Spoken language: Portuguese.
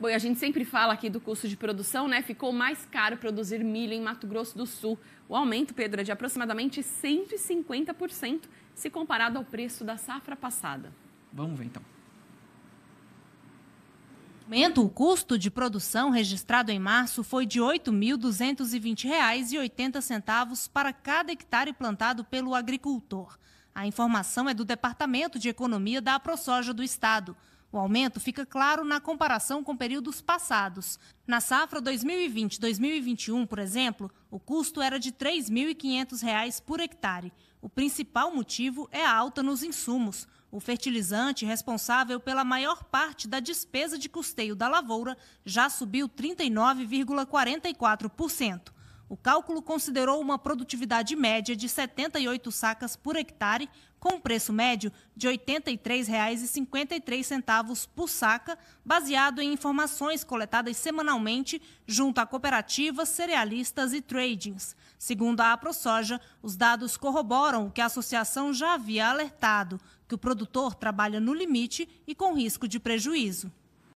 Bom, e a gente sempre fala aqui do custo de produção, né? Ficou mais caro produzir milho em Mato Grosso do Sul. O aumento, Pedro, é de aproximadamente 150% se comparado ao preço da safra passada. Vamos ver então. O o custo de produção registrado em março foi de R$ 8.220,80 para cada hectare plantado pelo agricultor. A informação é do Departamento de Economia da AproSoja do Estado. O aumento fica claro na comparação com períodos passados. Na safra 2020-2021, por exemplo, o custo era de R$ 3.500 por hectare. O principal motivo é a alta nos insumos. O fertilizante, responsável pela maior parte da despesa de custeio da lavoura, já subiu 39,44%. O cálculo considerou uma produtividade média de 78 sacas por hectare, com preço médio de R$ 83,53 por saca, baseado em informações coletadas semanalmente junto a cooperativas, cerealistas e tradings. Segundo a AproSoja, os dados corroboram o que a associação já havia alertado, que o produtor trabalha no limite e com risco de prejuízo.